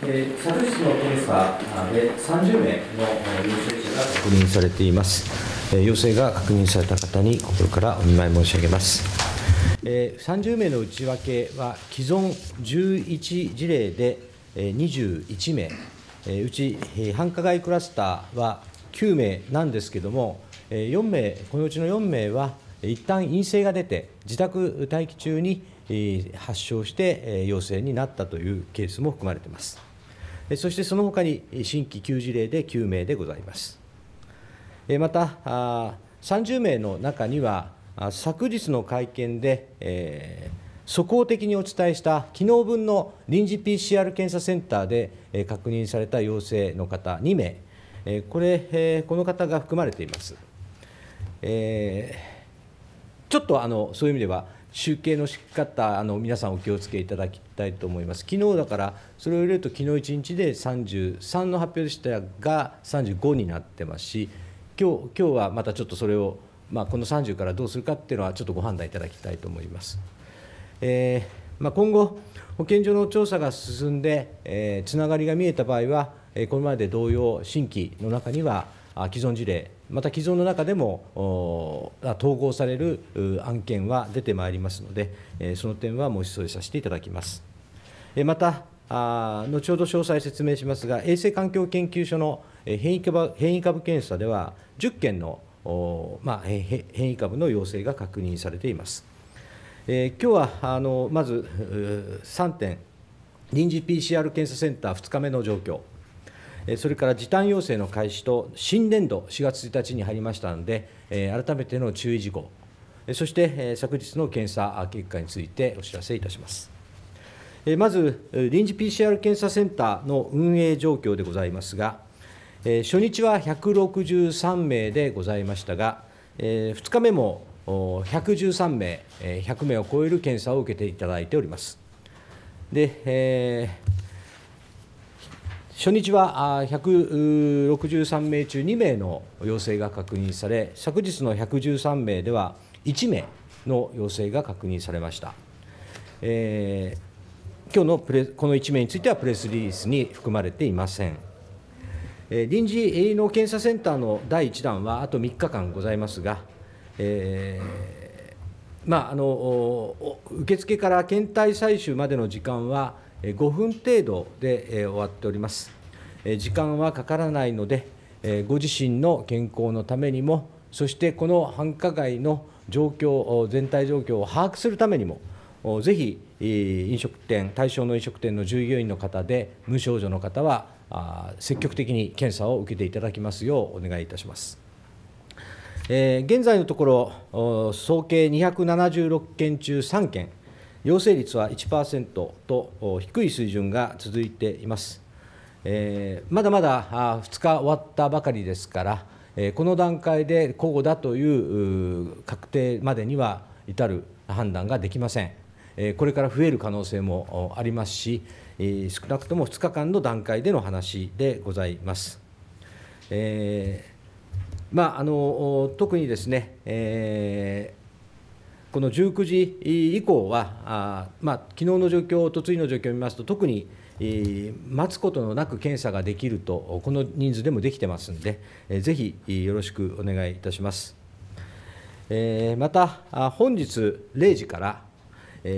昨日の検査で30名の陽性者が確認されています、陽性が確認された方に心からお見舞い申し上げます、30名の内訳は既存11事例で21名うち繁華街クラスターは9名なんですけども4名このうちの4名は一旦陰性が出て自宅待機中に発症して陽性になったというケースも含まれています。そしてその他に新規給事例で9名でございます。また、30名の中には、昨日の会見で、えー、速報的にお伝えした昨日分の臨時 PCR 検査センターで、え確認された陽性の方2名、えこれ、えこの方が含まれています。えちょっとあのそういう意味では集計の仕方あの皆さんお気をつけいただきたいと思います昨日だからそれを入れると昨日1日で33の発表でしたが35になってますし今日今日はまたちょっとそれを、まあ、この30からどうするかっていうのはちょっとご判断いただきたいと思います。えー、まあ、今後保健所の調査が進んで、えー、つながりが見えた場合は、えこれまで同様新規の中には既存事例また既存の中でも統合される案件は出てまいりますので、その点は申し添えさせていただきます。また、後ほど詳細説明しますが、衛生環境研究所の変異株変異株検査では、10件の、まあ、変異株の陽性が確認されています。え今日はあのまず3点、臨時 PCR 検査センター2日目の状況、それから時短要請の開始と新年度4月1日に入りましたので、改めての注意事項、そして昨日の検査結果についてお知らせいたします。まず、臨時 PCR 検査センターの運営状況でございますが、初日は163名でございましたが、2日目も113名、100名を超える検査を受けていただいております。で、えー初日は163名中2名の陽性が確認され、昨日の113名では1名の陽性が確認されました。えー、今日のプレこの1名についてはプレスリリースに含まれていません。えー、臨時の検査センターの第1弾はあと3日間ございますが、えーまあ、あの受付から検体採取までの時間は、5分程度で終わっております。時間はかからないので、ご自身の健康のためにも、そしてこの繁華街の状況、全体状況を把握するためにも、ぜひ飲食店、対象の飲食店の従業員の方で、無症状の方は積極的に検査を受けていただきますようお願いいたします。現在のところ、総計276件中3件、陽性率は1%と低い水準が続いています。えー、まだまだ2日終わったばかりですから、この段階で交互だという確定までには至る判断ができません。これから増える可能性もありますし、少なくとも2日間の段階での話でございます。えーまあ、あの特にですね、えーこの19時以降は、あまあ昨日の状況、おとついの状況を見ますと、特に待つことのなく検査ができると、この人数でもできてますんで、ぜひよろしくお願いいたします。また、本日0時から、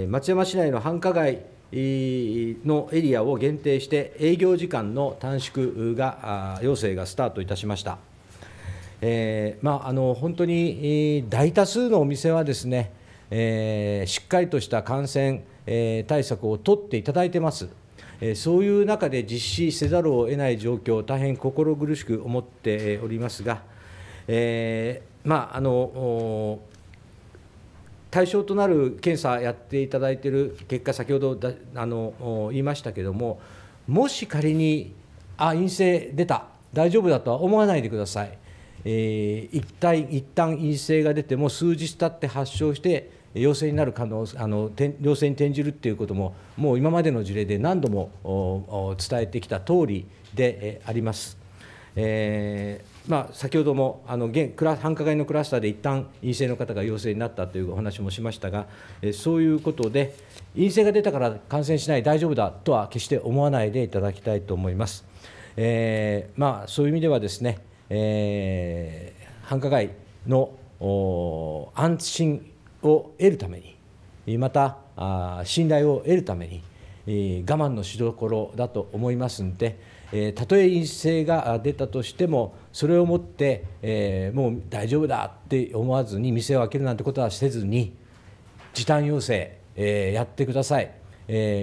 松山市内の繁華街のエリアを限定して、営業時間の短縮が要請がスタートいたしました。えーまあ、あの本当に大多数のお店はですねえー、しっかりとした感染、えー、対策を取っていただいてます。えー、そういう中で実施せざるを得ない状況、大変心苦しく思っておりますが、えー、まああの対象となる検査やっていただいている結果、先ほどだあの言いましたけれども、もし仮に、あ陰性出た、大丈夫だとは思わないでください。えー、一旦一旦陰性が出ても数日経って発症して陽性になる可能あの陽性に転じるということも、もう今までの事例で何度も伝えてきた通りであります。えー、まあ、先ほどもあの現繁華街のクラスターで一旦陰性の方が陽性になったというお話もしましたが、えそういうことで、陰性が出たから感染しない、大丈夫だとは決して思わないでいただきたいと思います。えー、まあ、そういう意味ではですね、えー、繁華街の安心を得るためにまた信頼を得るために我慢のしどころだと思いますので、たとえ陰性が出たとしてもそれをもって、もう大丈夫だって思わずに店を開けるなんてことはせずに時短要請、やってください、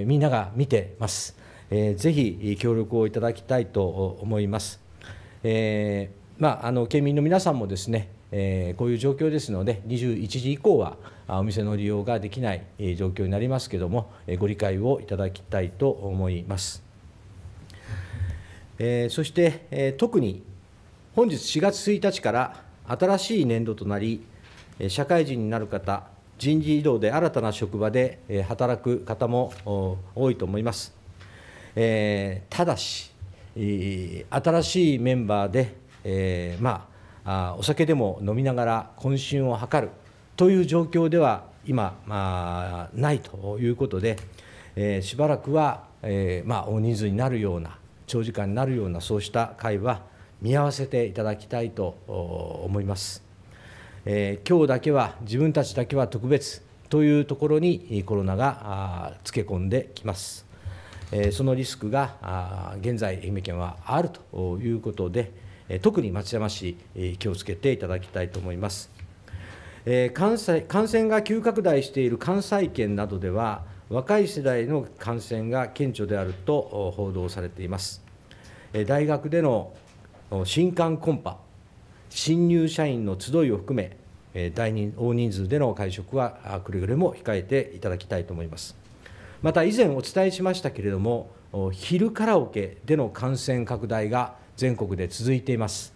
みんなが見てます、ぜひ協力をいただきたいと思います、えまあ、あの県民の皆さんもですねえー、こういう状況ですので21時以降はお店の利用ができない、え状況になりますけれども、えー、ご理解をいただきたいと思います、えー、そして、えー、特に本日4月1日から新しい年度となり社会人になる方人事異動で新たな職場で働く方も多いと思います、えー、ただし新しいメンバーで、えー、まああお酒でも飲みながら渾身を図るという状況では今、まあ、ないということで、えー、しばらくは、えー、まあ、大人数になるような長時間になるようなそうした会は見合わせていただきたいと思います。えー、今日だけは自分たちだけは特別というところにコロナがつけ込んできます。えそのリスクが現在愛媛県はあるということで。特に松山市、気をつけていただきたいと思います。関西感染が急拡大している関西圏などでは、若い世代の感染が顕著であると報道されています。大学での新刊コンパ、新入社員の集いを含め、大人大人数での会食はくれぐれも控えていただきたいと思います。また以前お伝えしましたけれども、昼カラオケでの感染拡大が全国で続いています。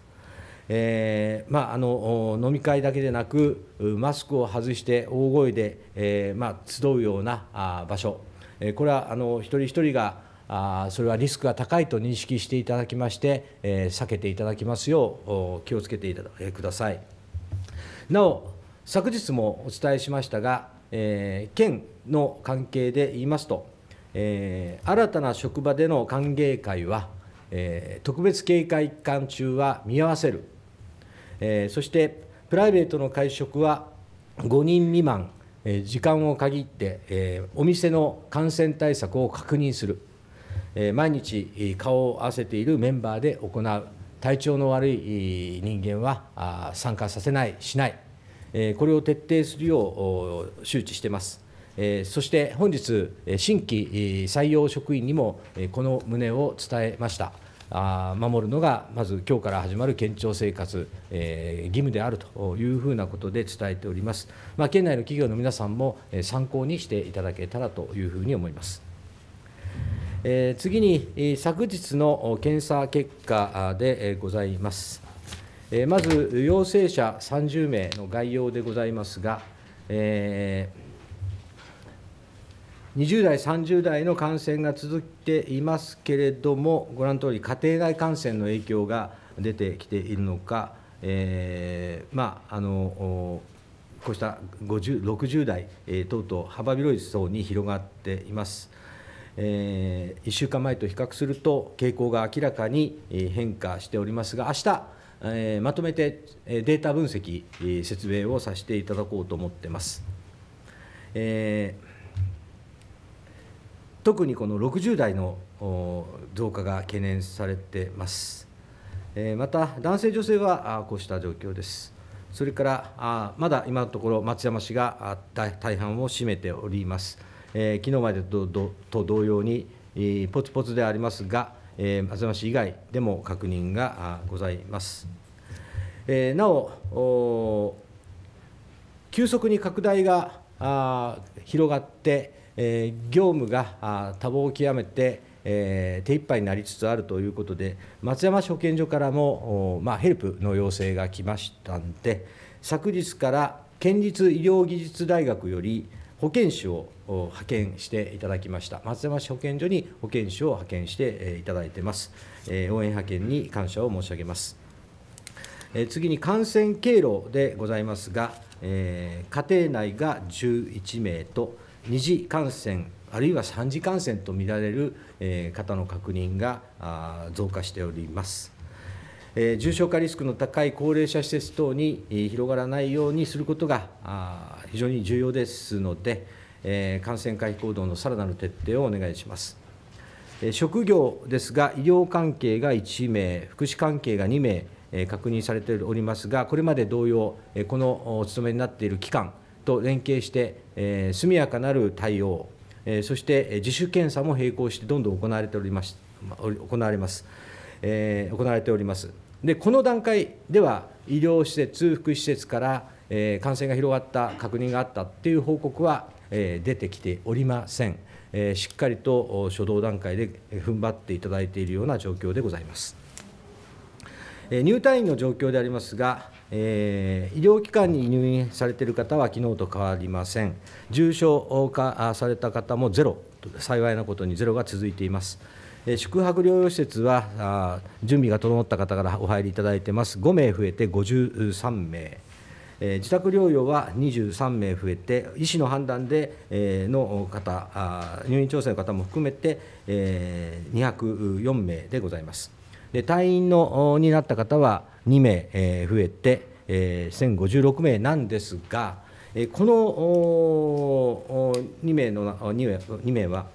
えーまあ、あの飲み会だけでなく、マスクを外して大声で、えーまあ、集うようなあ場所、えこれはあの一人一人があそれはリスクが高いと認識していただきまして、えー、避けていただきますよう気をつけていただ、えー、ください。なお、昨日もお伝えしましたが、えー、県の関係で言いますと、えー、新たな職場での歓迎会は、えー、特別警戒期間中は見合わせる、えー、そしてプライベートの会食は5人未満、えー、時間を限って、えお店の感染対策を確認する、え毎日顔を合わせているメンバーで行う体調の悪い人間は参加させないしない、えこれを徹底するよう周知しています。えー、そして本日、新規採用職員にもこの旨を伝えました。あ守るのがまず今日から始まる県庁生活、えー、義務であるというふうなことで伝えております、まあ、県内の企業の皆さんも参考にしていただけたらというふうに思います。えー、次に昨日の検査結果でございます。えー、まず陽性者30名の概要でございますが、えー20代、30代の感染が続いていますけれども、ご覧のとおり、家庭内感染の影響が出てきているのか、えー、まあ、あのこうした50 60代、えー、等々、幅広い層に広がっています。えー、1週間前と比較すると、傾向が明らかに変化しておりますが、明日えー、まとめてデータ分析、説明をさせていただこうと思っています。えー特にこの60代の増加が懸念されてます。また、男性、女性はこうした状況です。それから、まだ今のところ、松山市が大半を占めております。え昨日までと同様に、ポツポツでありますが、え松山市以外でも確認がございます。えなお、急速に拡大が広がって、えー、業務が多忙を極めて、えー、手一杯になりつつあるということで、松山保健所からも、まあ、ヘルプの要請が来ましたんで、昨日から県立医療技術大学より保健師を派遣していただきました、松山市保健所に保健師を派遣していただいてます、え応援派遣に感謝を申し上げます。え次に感染経路でございますが、え家庭内が11名と、二次感染あるいは3次感染とみられる、方の確認が増加しております。重症化リスクの高い高齢者施設等に、広がらないようにすることが非常に重要ですので、感染回避行動のさらなる徹底をお願いします。職業ですが、医療関係が1名、福祉関係が2名確認されておりますが、これまで同様、このお勤めになっている機関と連携して、え速やかなる対応、えそして自主検査も並行してどんどん行われております行われます、え行われておりますでこの段階では医療施設福祉施設から、え感染が広がった確認があったっていう報告は、え出てきておりません、えしっかりと初動段階で踏ん張っていただいているような状況でございます、え入退院の状況でありますがえー、医療機関に入院されている方は昨日と変わりません、重症化された方もゼロ、幸いなことにゼロが続いています。宿泊療養施設は準備が整った方からお入りいただいてます、5名増えて53名、自宅療養は23名増えて、医師の判断で、の方、入院調整の方も含めて、204名でございます。で隊員のになった方は2名、え増えて、え1056名なんですが、えこの2名の 2, 名は、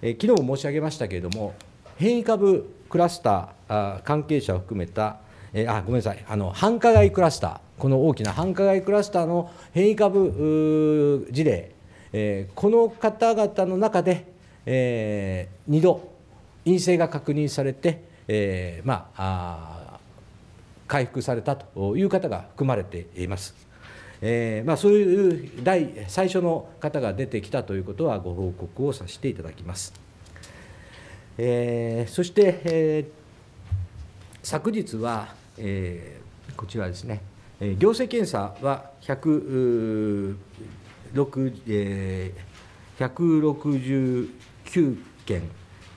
え昨日申し上げましたけれども、変異株クラスター関係者を含めた、えあごめんなさいあの、繁華街クラスター、この大きな繁華街クラスターの変異株事例、えこの方々の中で、え2度、陰性が確認されて、えー、まあ回復されたという方が含まれています。えーまあ、そういう第最初の方が出てきたということはご報告をさせていただきます。えー、そして、えー、昨日は、えー、こちらですね、えー、行政検査は169、えー、件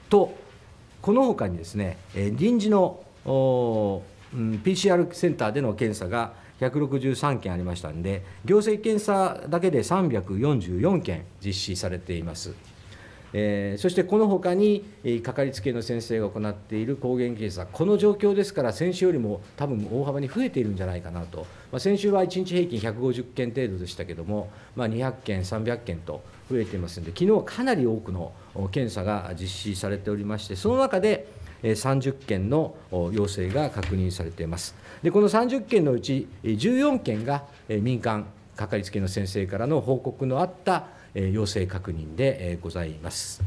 と、このほかにですね、臨時の PCR センターでの検査が163件ありましたんで、行政検査だけで344件実施されています。えー、そしてこのほかに、えー、かかりつけの先生が行っている抗原検査、この状況ですから、先週よりも多分大幅に増えているんじゃないかなと、まあ、先週は1日平均150件程度でしたけれども、まあ、200件、300件と、増えていますので、昨日はかなり多くの検査が実施されておりまして、その中で、30件の要請が確認されています。でこの30件のうち14件が民間かかりつけの先生からの報告のあった陽性確認でございます。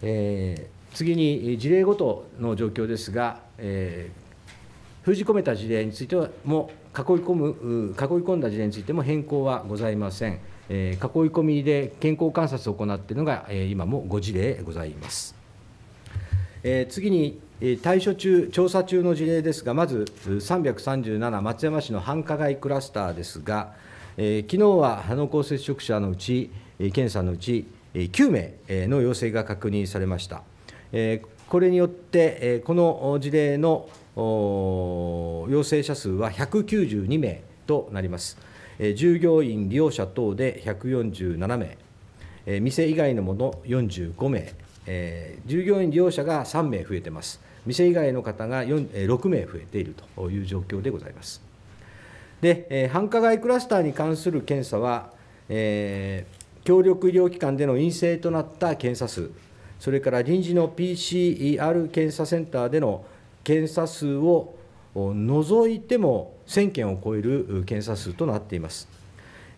えー、次に事例ごとの状況ですが、えー、封じ込めた事例についてはも囲い込む囲い込んだ事例についても変更はございません。え囲い込みで健康観察を行っているのが、え今も5事例ございます。え次に対処中、調査中の事例ですが、まず337松山市の繁華街クラスターですが、えー、昨日は濃厚接触者のうち、検査のうち9名の陽性が確認されました。えこれによって、この事例の陽性者数は192名となります。従業員、利用者等で147名、店以外のもの45名、従業員、利用者が3名増えてます。店以外の方が6名増えているという状況でございます。で、繁華街クラスターに関する検査は、えー、協力医療機関での陰性となった検査数、それから臨時の PCR 検査センターでの検査数を除いても1000件を超える検査数となっています。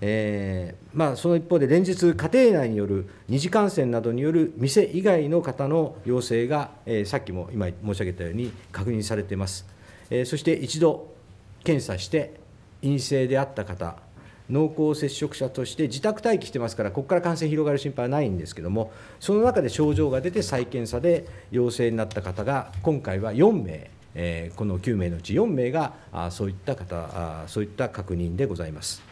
えーまあ、その一方で、連日、家庭内による二次感染などによる店以外の方の要請が、えー、さっきも今申し上げたように確認されています。えー、そして一度検査して陰性であった方、濃厚接触者として自宅待機してますから、ここから感染広がる心配はないんですけれども、その中で症状が出て再検査で陽性になった方が、今回は4名えー、この9名のうち4名があそういった方あそういった確認でございます。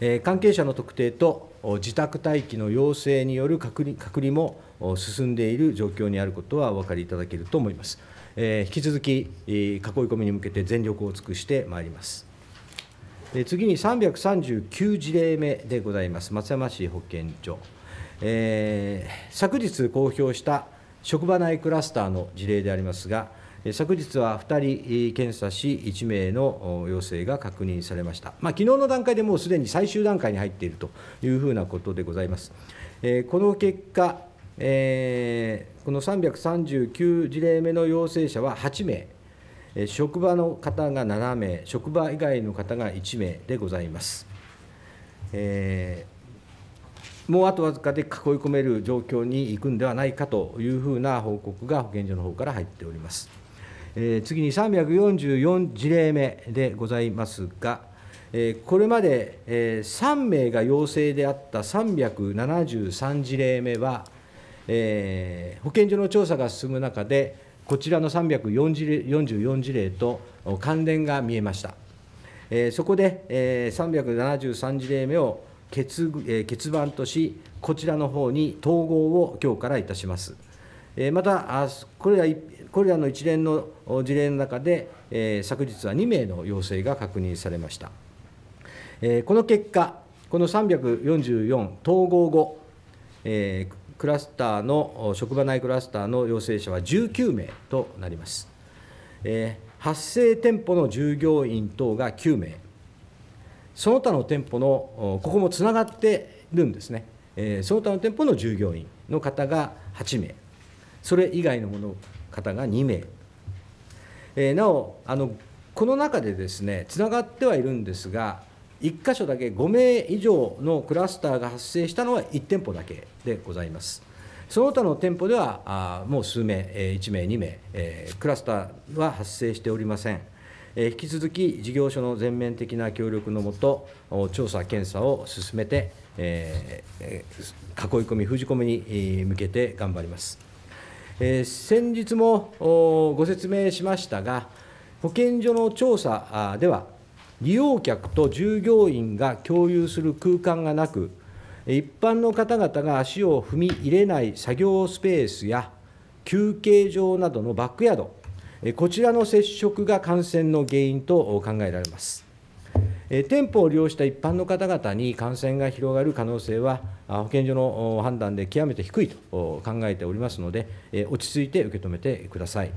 えー、関係者の特定と自宅待機の要請による隔離隔離も進んでいる状況にあることはお分かりいただけると思います。えー、引き続き、えー、囲い込みに向けて全力を尽くしてまいります。えー、次に339事例目でございます、松山市保健所。えー、昨日公表した職場内クラスターの事例でありますが、昨日は2人検査し、1名の陽性が確認されました、まあ昨日の段階でもうすでに最終段階に入っているというふうなことでございます。えこの結果、えこの339事例目の陽性者は8名、え職場の方が7名、職場以外の方が1名でございます。えもうあとわずかで囲い込める状況に行くんではないかというふうな報告が保健所の方から入っております。えー、次に344事例目でございますが、えー、これまで、えー、3名が陽性であった373事例目は、えー、保健所の調査が進む中で、こちらの344事例と関連が見えました。えー、そこで、えー、373事例目を結,、えー、欠番とし、こちらの方に統合を今日からいたします。また、これらこれらの一連の事例の中で、え昨日は2名の陽性が確認されました。えこの結果、この344統合後、えクラスターの職場内クラスターの陽性者は19名となります。え発生店舗の従業員等が9名、その他の店舗の、ここもつながっているんですね、えその他の店舗の従業員の方が8名、それ以外のもの方が2名、えー、なおあのこの中でですねつながってはいるんですが1箇所だけ5名以上のクラスターが発生したのは1店舗だけでございますその他の店舗ではあもう数名、えー、1名2名、えー、クラスターは発生しておりません、えー、引き続き事業所の全面的な協力のもと調査検査を進めて、えー、囲い込み封じ込みに向けて頑張りますえー、先日もご説明しましたが、保健所の調査では、利用客と従業員が共有する空間がなく、一般の方々が足を踏み入れない作業スペースや休憩場などのバックヤード、こちらの接触が感染の原因と考えられます。え店舗を利用した一般の方々に感染が広がる可能性は、保健所の判断で極めて低いと考えておりますので、え落ち着いて受け止めてください。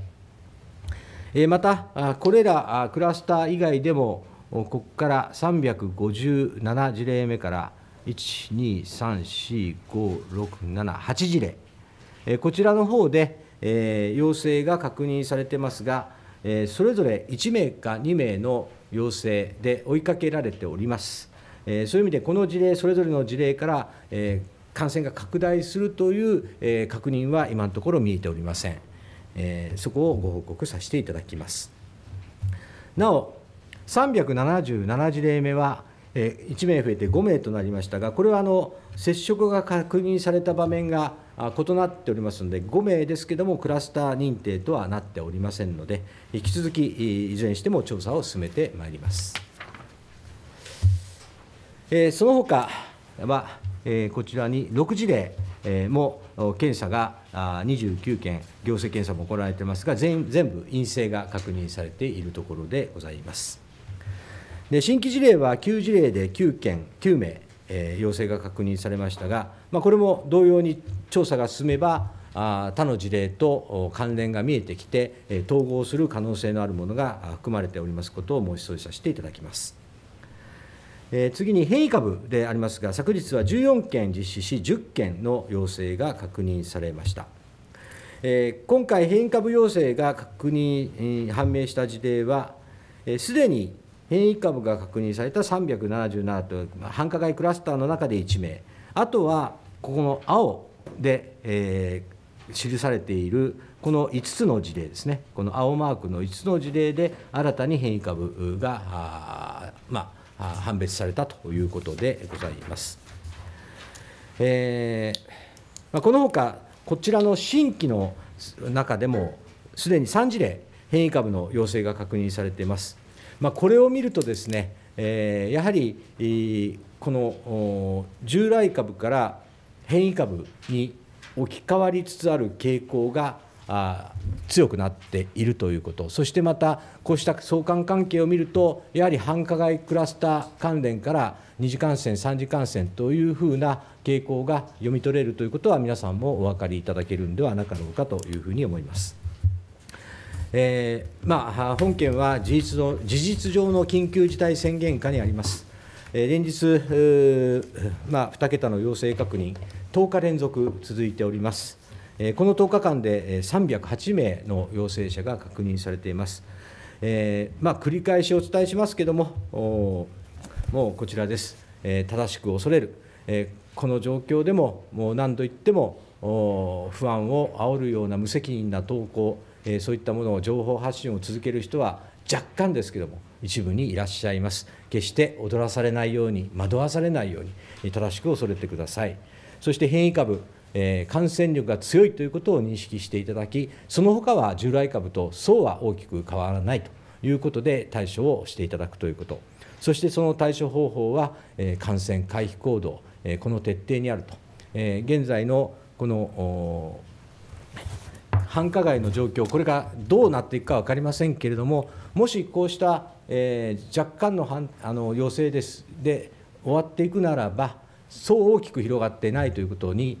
えまた、これらクラスター以外でも、ここから357事例目から、1234567事例、こちらの方で、え陽性が確認されてますが、それぞれ1名か2名の要請で追いかけられております。えー、そういう意味で、この事例、それぞれの事例から、えー、感染が拡大するという、えー、確認は今のところ見えておりません。えそこをご報告させていただきます。なお、377事例目は、え1名増えて5名となりましたが、これはあの接触が確認された場面が異なっておりますので、5名ですけれども、クラスター認定とはなっておりませんので、引き続き、いずれにしても調査を進めてまいります。えー、その他は、えー、こちらに6事例、えー、も検査が29件、行政検査も行われていますが全、全部陰性が確認されているところでございます。で新規事例は9事例で9件、9名、え陽性が確認されましたが、まあ、これも同様に調査が進めばあ他の事例と関連が見えてきて、え統合する可能性のあるものが含まれておりますことを申し添えさせていただきます。え次に変異株でありますが、昨日は14件実施し、10件の陽性が確認されました。え今回、変異株陽性が確認、判明した事例は、す、えー、で、に変異株が確認された377と、繁華街クラスターの中で1名、あとはここの青で、えー、記されているこの5つの事例ですね、この青マークの5つの事例で、新たに変異株があ、まあ、判別されたということでございます。えーまあ、このほか、こちらの新規の中でも、すでに3事例、変異株の陽性が確認されています。まあ、これを見るとですね、えー、やはりこの従来株から変異株に置き換わりつつある傾向が強くなっているということ、そしてまた、こうした相関関係を見ると、やはり繁華街クラスター関連から2次感染、3次感染というふうな傾向が読み取れるということは、皆さんもお分かりいただけるんではなかろうかというふうに思います。えー、まあ、本件は事実の事実上の緊急事態宣言下にあります。えー、連日、まあ、2桁の陽性確認、10日連続続いております。えー、この10日間で308名の陽性者が確認されています。えまあ、繰り返しお伝えしますけれども、もうこちらです、え正しく恐れる、えこの状況でも、もう何度言っても、不安を煽るような無責任な投稿、えそういったものを情報発信を続ける人は若干ですけども一部にいらっしゃいます決して踊らされないように惑わされないように正しく恐れてくださいそして変異株え感染力が強いということを認識していただき、その他は従来株とそうは大きく変わらないということで対処をしていただくということ、そしてその対処方法は、え感染回避行動、えこの徹底にあると、え現在のこの繁華街の状況、これがどうなっていくか分かりませんけれども、もしこうした、えー、若干のあの要請ですで終わっていくならば、そう大きく広がってないということに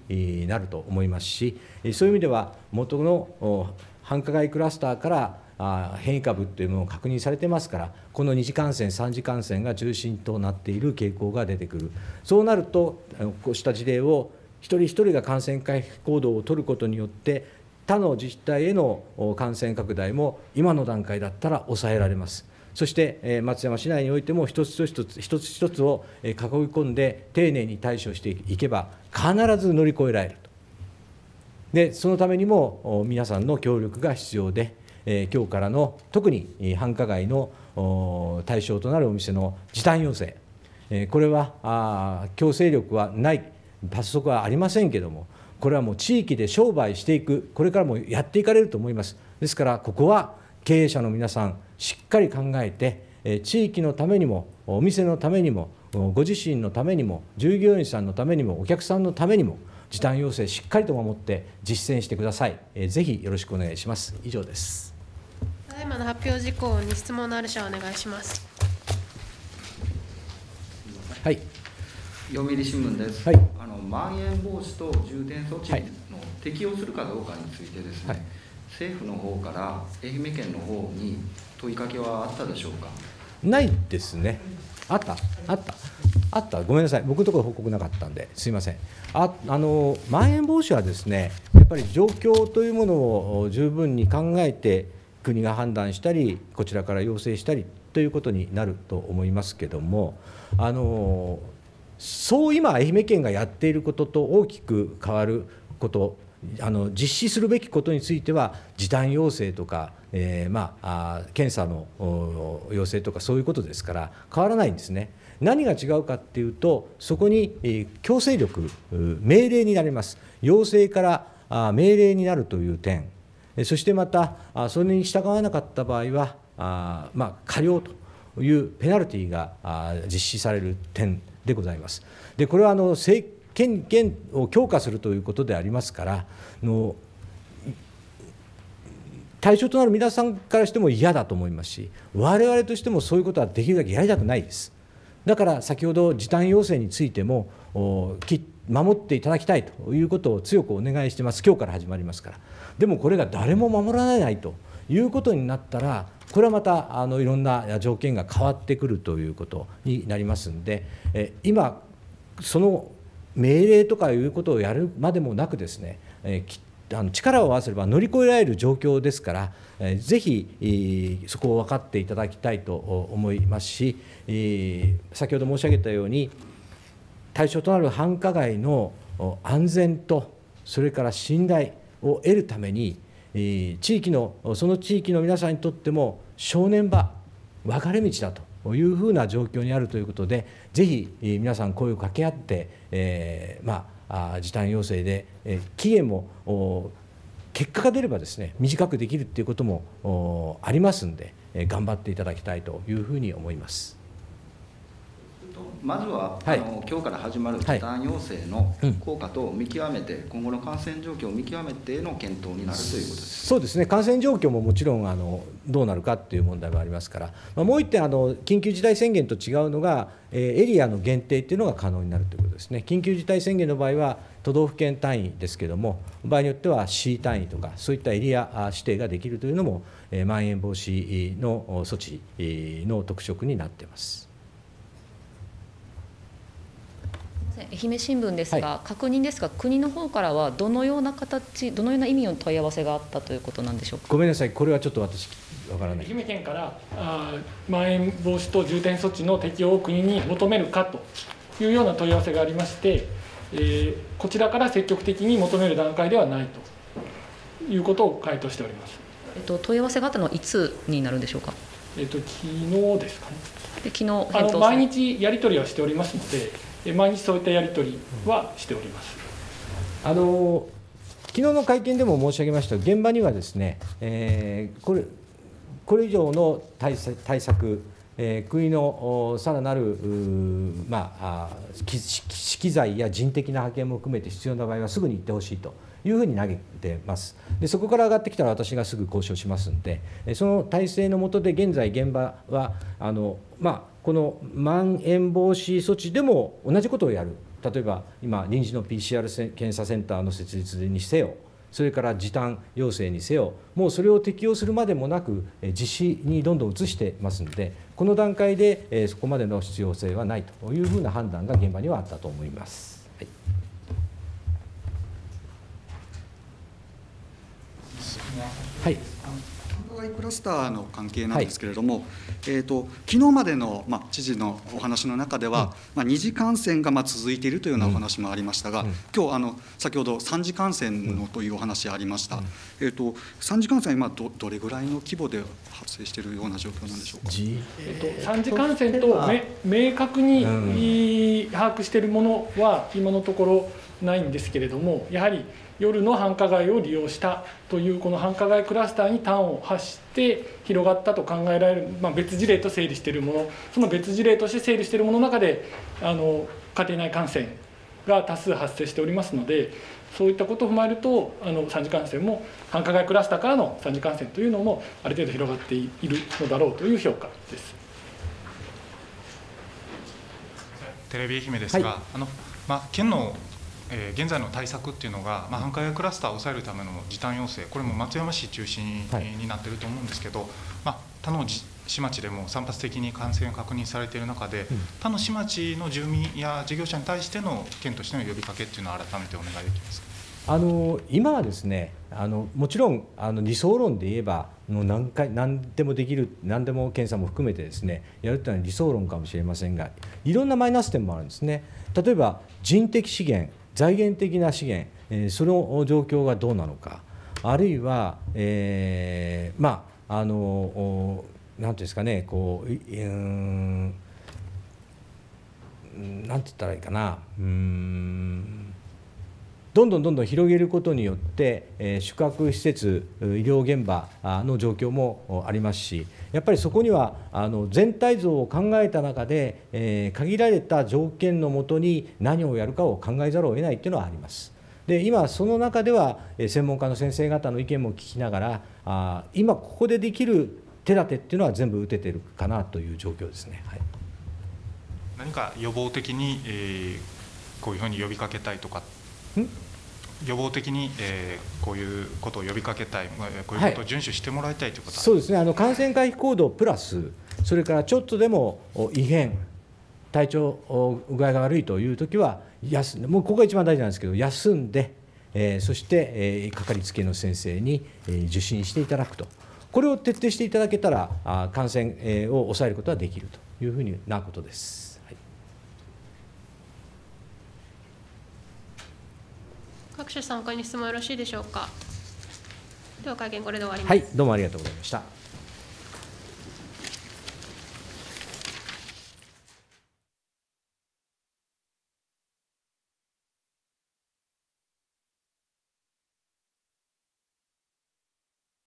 なると思いますし、そういう意味では、元の繁華街クラスターから変異株というものを確認されてますから、この2次感染、3次感染が中心となっている傾向が出てくる、そうなると、こうした事例を一人一人が感染回避行動を取ることによって、他の自治体への感染拡大も今の段階だったら抑えられます。そして松山市内においても一つ一つ一つ一つを囲い込んで丁寧に対処していけば必ず乗り越えられると。でそのためにも皆さんの協力が必要で今日からの特に繁華街の対象となるお店の時短要請これは強制力はない罰則はありませんけどもこれはもう地域で商売していく、これからもやっていかれると思います。ですから、ここは経営者の皆さん、しっかり考えて、地域のためにも、お店のためにも、ご自身のためにも、従業員さんのためにも、お客さんのためにも、時短要請しっかりと守って実践してください。ぜひよろしくお願いします。以上です。ただいまの発表事項に質問のある者はお願いします。はい。読売新聞です、はい、あのまん延防止等重点措置の適用するかどうかについてですね、はい、政府の方から愛媛県の方に問いかけはあったでしょうかないですねあったあったあったごめんなさい僕のところ報告なかったんですいませんああのまん延防止はですねやっぱり状況というものを十分に考えて国が判断したりこちらから要請したりということになると思いますけどもあのそう今、愛媛県がやっていることと大きく変わること、あの実施するべきことについては、時短要請とか、えー、まあ、検査の要請とか、そういうことですから、変わらないんですね。何が違うかっていうと、そこに強制力、命令になります、要請から命令になるという点、そしてまた、それに従わなかった場合は、あまあ、過料というペナルティーが実施される点。でございます。でこれはあの政権権を強化するということでありますからの対象となる皆さんからしても嫌だと思いますし我々としてもそういうことはできるだけやりたくないです。だから先ほど時短要請についても守っていただきたいということを強くお願いしてます今日から始まりますからでもこれが誰も守らないということになったらこれはまたあのいろんな条件が変わってくるということになりますんで、え今その命令とかいうことをやるまでもなくですね、えあの力を合わせれば乗り越えられる状況ですから、えぜひ、そこを分かっていただきたいと思いますし、先ほど申し上げたように対象となる繁華街の安全とそれから信頼を得るために地域のその地域の皆さんにとっても正念場分かれ道だというふうな状況にあるということでぜひ皆さん声を掛け合って、えー、まあ、時短要請で、え期限も結果が出ればですね短くできるっていうこともありますんで、え頑張っていただきたいというふうに思います。まずは、はい、あの今日から始まる時短要請の効果等を見極めて、はいうん、今後の感染状況を見極めての検討になるということですそうですね、感染状況ももちろんあのどうなるかっていう問題もありますから、まあ、もう一点あの、緊急事態宣言と違うのが、えー、エリアの限定っていうのが可能になるということですね。緊急事態宣言の場合は都道府県単位ですけども、場合によっては市単位とか、そういったエリア指定ができるというのも、えー、まん延防止の措置の特色になっています。愛媛新聞ですが、はい、確認ですが、国の方からはどのような形、どのような意味の問い合わせがあったということなんでしょうかごめんなさい、これはちょっと私、わからない愛媛県からあまん延防止等重点措置の適用を国に求めるかというような問い合わせがありまして、えー、こちらから積極的に求める段階ではないということを回答しております、えっと、問い合わせがあったのは、いつになるんでしょうか。えっと、昨日ですかね。で昨日あの毎日やり取りはしておりますので、毎日そういったやり取りはしております。あの昨日の会見でも申し上げました現場にはですね、えー、これこれ以上の対策えー、国のさらなる、まあ、資機材や人的な派遣も含めて必要な場合はすぐに行ってほしいというふうに投げてますでそこから上がってきたら私がすぐ交渉しますんでその体制の下で現在現場はあの、まあ、このまん延防止措置でも同じことをやる例えば今臨時の PCR 検査センターの設立にせよそれから時短要請にせよもうそれを適用するまでもなく実施にどんどん移してますのでこの段階で、えそこまでの必要性はないというふうな判断が現場にはあったと思います。はい、はい害クラスターの関係なんですけれども、はい、えーと、昨日までの、まあ、知事のお話の中では、うん、まあ、2次感染がまあ続いているというようなお話もありましたが、うん、今日あの先ほど3次感染のというお話ありました、うん、えーと、3次感染は今ど、どれぐらいの規模で発生しているような状況なんでしょうか、えーと、3次感染と明確に、把握しているものは、今のところ、ないんですけれどもやはり夜の繁華街を利用したというこの繁華街クラスターに端を発して広がったと考えられる、まあ、別事例と整理しているものその別事例として整理しているものの中であの家庭内感染が多数発生しておりますのでそういったことを踏まえるとあの三次感染も繁華街クラスターからの3次感染というのもある程度広がっているのだろうという評価です。テレビ愛媛ですが、はい、あのまあ、県のえー、現在の対策っていうのが、まあ、繁華街クラスターを抑えるための時短要請、これも松山市中心になっていると思うんですけど、はい、まあ、他の市町でも散発的に感染が確認されている中で、他の市町の住民や事業者に対しての県としての呼びかけっていうのは、改めてお願いできますあの今はですねあのもちろんあの理想論で言えばもう何回何でもできる何でも検査も含めてですねやるというのは理想論かもしれませんがいろんなマイナス点もあるんですね。例えば人的資源財源的な資源、えー、その状況がどうなのか、あるいは、えー、まあ、あの、なんていうんですかね、こう、うんなんて言ったらいいかな、うん、どんどんどんどん広げることによって、え宿泊施設、医療現場の状況もありますし、やっぱりそこにはあの全体像を考えた中で、え限られた条件のもとに何をやるかを考えざるを得ないというのはあります。で今その中では専門家の先生方の意見も聞きながらあ今ここでできる手立てっていうのは全部打ててるかなという状況ですね。はい、何か予防的に、えー、こういうふうに呼びかけたいとか。ん予防的に、えー、こういうことを呼びかけたい、こういうことを遵守してもらいたいということ、はい、そうですねあの感染回避行動プラス、それからちょっとでも異変、体調具合が悪いというときは休んで、もうここが一番大事なんですけど、休んで、えー、そして、えー、かかりつけの先生に、えー、受診していただくと、これを徹底していただけたら、あ感染、えー、を抑えることはできるというふうなことです。各社さん、他に質問よろしいでしょうか。では会見これで終わります。はい、どうもありがとうございました。